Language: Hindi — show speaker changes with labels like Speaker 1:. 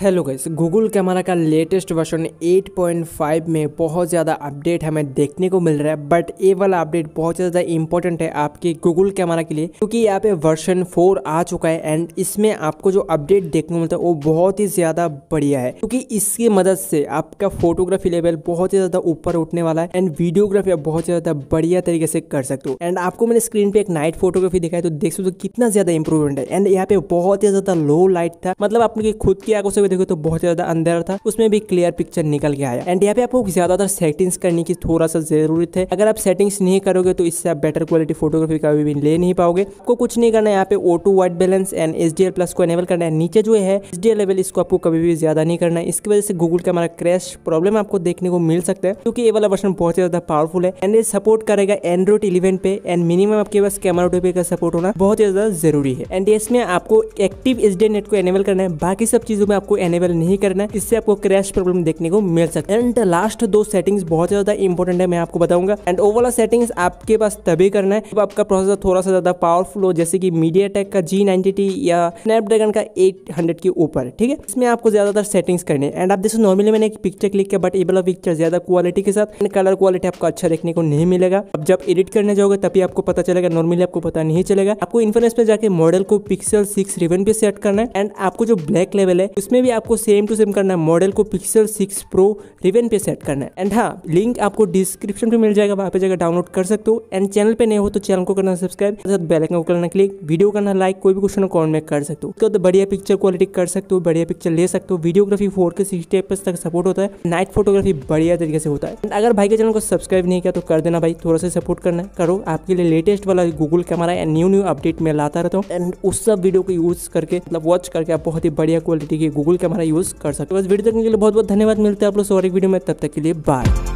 Speaker 1: हेलो गाइस गूगल कैमरा का लेटेस्ट वर्जन 8.5 में बहुत ज़्यादा अपडेट हमें देखने को मिल रहा है बट ये वाला अपडेट बहुत ज़्यादा इंपॉर्टेंट है आपके गूगल कैमरा के लिए क्योंकि यहाँ पे वर्जन 4 आ चुका है एंड इसमें आपको जो अपडेट देखने को मिलता है वो बहुत ही ज़्यादा बढ़िया है क्योंकि इसकी मदद से आपका फोटोग्राफी लेवल बहुत ही ज़्यादा ऊपर उठने वाला है एंड वीडियोग्राफी आप बहुत ज़्यादा बढ़िया तरीके से कर सकते हो एंड आपको मैंने स्क्रीन पर एक नाइट फोटोग्राफी दिखाई तो देख सकते हो कितना ज़्यादा इंप्रूवमेंट है एंड यहाँ पे बहुत ही ज़्यादा लो लाइट था मतलब आपकी खुद की आंखों से हुए देखो तो बहुत ज्यादा अंधेरा था उसमें भी क्लियर पिक्चर निकल के आया एंड यहाँ पे आपको ज्यादातर सेटिंग्स करने की थोड़ा सा जरूरत है अगर आप सेटिंग्स नहीं करोगे तो इससे आप बेटर क्वालिटी फोटोग्राफी का भी ले नहीं पाओगे आपको कुछ नहीं करना है यहाँ पे auto white balance and H D L plus को एनेबल करना है नीचे जो है एच डी एल लेवल इसको आपको कभी भी ज्यादा नहीं करना है इसकी वजह से गूगल का हमारा क्रैश प्रॉब्लम आपको देखने को मिल सकता है क्योंकि ये वाला वर्षन बहुत ज्यादा पावरफुल है एंड ये सपोर्ट करेगा एंड्रॉइड इलेवन पे एंड मिनिमम आपके पास कैमरा टोपे का सपोर्ट होना बहुत ज्यादा जरूरी है एंड इसमें आपको एक्टिव एस नेट को एनेबल करना है बाकी सब चीजों में आपको एनेबल नहीं करना इससे आपको क्रैश प्रॉब्लम देखने को मिल सकता है एंड लास्ट दो सेटिंग्स बहुत ज्यादा इंपॉर्टेंट है मैं आपको बताऊंगा एंड ओवरऑल सेटिंग्स आपके पास तभी करना है जब आपका प्रोसेसर थोड़ा सा ज्यादा पावरफुल हो जैसे कि मीडिया टेक का जी नाइनटी या स्नैपड्रैगन का एट हंड्रेड के ऊपर ठीक है इसमें आपको ज्यादातर सेटिंग्स करने एंड आप जैसे नॉर्मली मैंने एक पिक्चर क्लिक किया बट ये वाला पिक्चर ज्यादा क्वालिटी के साथ एंड कलर क्वालिटी आपको अच्छा देखने को नहीं मिलेगा अब जब एडिट करने जाओगे तभी आपको पता चलेगा नॉर्मली आपको पता नहीं चलेगा आपको इन्फोनेस पे जाके मॉडल को पिक्सल सिक्स रिवन पे सेट करना है एंड आपको जो ब्लैक लेवल है उसमें भी आपको सेम टू सेम करना है मॉडल को पिक्सल सिक्स प्रो रिवेन पे सेट करना है एंड हाँ लिंक आपको डिस्क्रिप्शन पे मिल जाएगा वहाँ पे जगह डाउनलोड कर सकते हो एंड चैनल पे नए हो तो चैनल को करना सब्सक्राइब साथ बेलाइकन को करना क्लिक वीडियो करना लाइक कोई भी क्वेश्चन कॉमेंट में कर सकते हो उसके बाद बढ़िया पिक्चर क्वालिटी कर सकते हो बढ़िया पिक्चर ले सकते हो videography four K sixty F तक सपोर्ट होता है नाइट फोटोग्राफी बढ़िया तरीके से होता है अगर भाई के चैनल को सब्सक्राइब नहीं किया तो कर देना भाई थोड़ा सा सपोर्ट करना करो आपके लिए लेटेस्ट वाला Google camera and new new update मैं लाता रहता हूँ एंड उस सब वीडियो को यूज करके मतलब वॉच करके आप बहुत ही बढ़िया क्वालिटी के गूगल कैमरा यूज़ कर सकते हो बस वीडियो देखने के लिए बहुत बहुत धन्यवाद मिलते हैं आप लोग सॉरी वीडियो में तब तक के लिए बाय